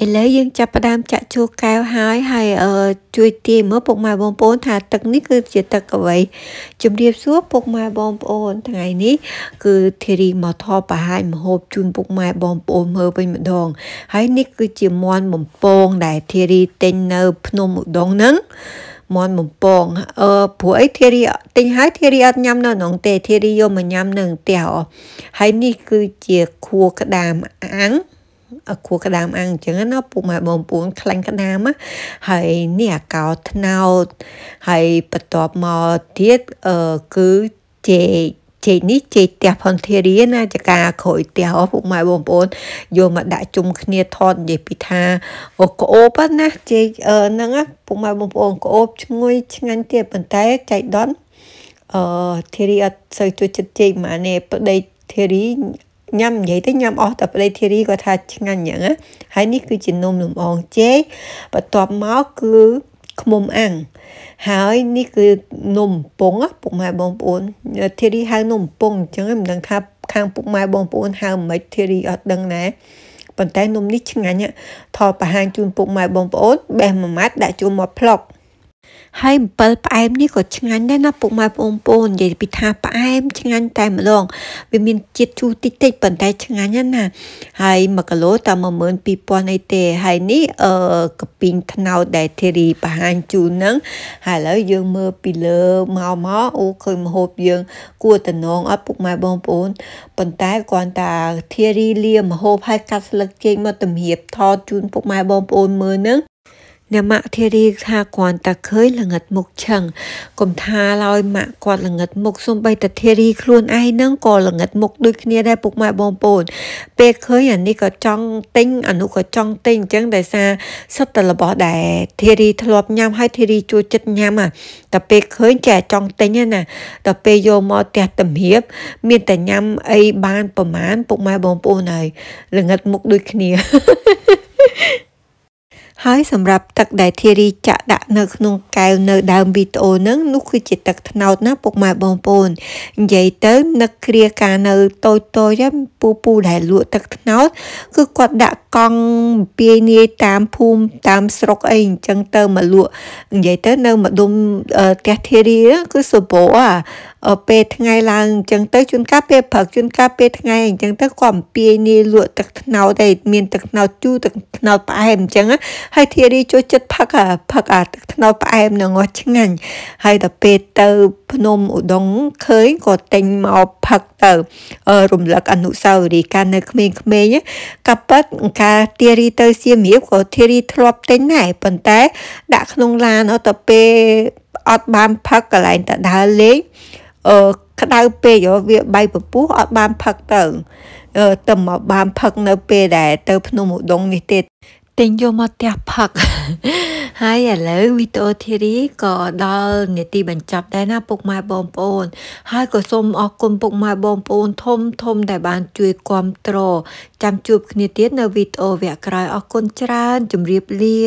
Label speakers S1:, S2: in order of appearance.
S1: ឥឡូវយើងចាប់ផ្ដើមចាក់ចូលកែវហើយហើយជួយទាយមើលពុកម៉ែបងប្អូន ថាទឹកនេះគឺជាទឹកអ្វីជម្រាបសួរពុកម៉ែបងប្អូនថ្ងៃនេះគឺធីរីមកថតបង្ហាញមហូបជូនពុកម៉ែបងប្អូនមើលវិញម្ដងហើយនេះគឺជាមន់បំពងដែលធីរីទិញនៅ ភ្នំឧដុង្គហ្នឹងមន់បំពងអឺព្រោះអីធីរីទិញហើយធីរីអត់ញ៉ាំនៅក្នុង ទេធីរីយកមកញ៉ាំនៅផ្ទះហើយនេះគឺជាខួរក្តាមអាំងគួរក្តាមអាំងអញ្ចឹងណាពុកម៉ែបងប្អូន ខ្លាញ់ក្តាមហើយនេះអាកោថ្នោតហើយបន្ទាប់មកទៀតអឺគឺជែកជែកនេះជែកផ្ទះផនធារីណាចការក្រួយផ្ទះអស់ពុកម៉ែបងប្អូនយកមកដាក់ជុំគ្នាថតនិយាយពីថាអូក្អូបណាជែកហ្នឹងពុកម៉ែបងប្អូនក្អូបឈ្ងុយឆ្ងាញ់ទៀតប៉ុន្តែចៃដន្យអឺធារីអត់សូវជួយចិត្តជែកម៉ានេះប្តីធារីញ៉ាំនិយាយទៅញ៉ាំអស់តែប្តីធីរីគាត់ថាឆ្ងាញ់យ៉ាងណាហើយនេះគឺជានំលំអងចេកបន្ទាប់មកគឺខ្មុំអាំងហើយនេះគឺនំពង ពុកម៉ែបងប្អូនធីរីហៅនំពងអញ្ចឹងមិនដឹងថាខាងពុកម៉ែបងប្អូនហៅមិនធីរីអត់ដឹងណាប៉ុន្តែនំនេះឆ្ងាញ់ថតបង្ហាញជូនពុកម៉ែបងប្អូនបេះមួយម៉ាត់ដាក់ចូលមកផ្លុកហើយអំពិលផ្អែមនេះក៏ឆ្ងាញ់ដែរណាពុកម៉ែបងប្អូននិយាយពីថាផ្អែម ឆ្ងាញ់តែម្ដងវាមានជាតិជូរតិចតិចប៉ុន្តែឆ្ងាញ់ណាស់ណាហើយ1គីឡូតែ12000អីទេហើយនេះអឺកពីងថ្នោតដែលធីរីបង្ហាញជូនហ្នឹងហើយឥឡូវយើងមើលពីលើមកមកអូឃើញមហូបយើង គួរតំណងអត់ពុកម៉ែបងប្អូន ប៉ុន្តែគ្រាន់តែធីរីលាមហូបហើយកាត់ស្លឹកចេកមកទំរៀបថតជូនពុកម៉ែបងប្អូនមើលហ្នឹងអ្នកម៉ាក់ធារីថាគាត់តែឃើញល្ងិតមុខឆឹងកុំថាឡើយម៉ាក់គាត់ល្ងិតមុខសំបីតែធារីខ្លួនឯងហ្នឹងក៏ល្ងិតមុខដូចគ្នាដែរពុកម៉ែបងប្អូនពេលឃើញអានេះក៏ចង់ទិញអានោះក៏ចង់ទិញអញ្ចឹងដោយសារសុទ្ធតែរបស់ដែរធារីធ្លាប់ញ៉ាំហើយធារីជួយចិត្តញ៉ាំតែពេលឃើញចេះចង់ទិញណាដល់ពេលយកមកផ្ទះទំរៀបមាន តែញ៉ាំអីបានប្រមាណពុកម៉ែបងប្អូនហើយល្ងិតមុខដូចគ្នាហើយសម្រាប់ទឹកដែលធារីចាក់ដាក់នៅក្នុងកែវនៅដើមវីដេអូហ្នឹងនោះគឺជាទឹកត្នោតណាពុកម៉ែបងប្អូននិយាយទៅនឹកគ្រាការនៅតូចតូចពូពូដែលលក់ទឹកត្នោតគឺគាត់ដាក់កង់ពាយនាយតាមភូមិតាមស្រុកអីអញ្ចឹងទៅមកលក់និយាយទៅនៅម្ដុំផ្ទះធារីគឺសបោអាពេលថ្ងៃឡើងអញ្ចឹងទៅជួនកាលពេលព្រឹកជួនកាលពេលថ្ងៃអញ្ចឹងទៅក៏អំពាយនីលក់ទឹកត្នោតឯងមានទឹកត្នោតជូរទឹកត្នោតផ្អែមអញ្ចឹងហើយធារីចូលចិត្តផឹកអាផឹកអាទឹកត្នោតផ្អែមនឹងអស់ឆ្ងាញ់ហើយដល់ពេលទៅភ្នំឧដុង្គឃើញក៏ទិញមកផឹកទៅរំលឹកអនុស្សាវរីយ៍កាលនៅក្មេងៗកាប៉ិតការធារីទៅសៀមរាបក៏ធារីធ្លាប់ទិញដែរប៉ុន្តែ ដាក់ក្នុងឡានអត់ទៅពេលអត់បានផឹកកន្លែងតដើរលេងអឺក្តៅពេកវាបៃពពុះអត់បានផឹកទៅទៅមកបានផឹកនៅពេលដែលទៅ ភ្នំឧដុង្គនេះទេទិញយកមកផ្ទះផឹកហើយឥឡូវវីដេអូធីរីក៏ដល់នាទីបញ្ចប់ដែរណា ពុកម៉ែបងប្អូន ហើយក៏សូមអរគុណពុកម៉ែបងប្អូនធំធំដែលបានជួយគ្រប់គ្រងចាំជួប គ្នាទៀតនៅវីដេអូវគ្គក្រោយអរគុណច្រើនជម្រាបលា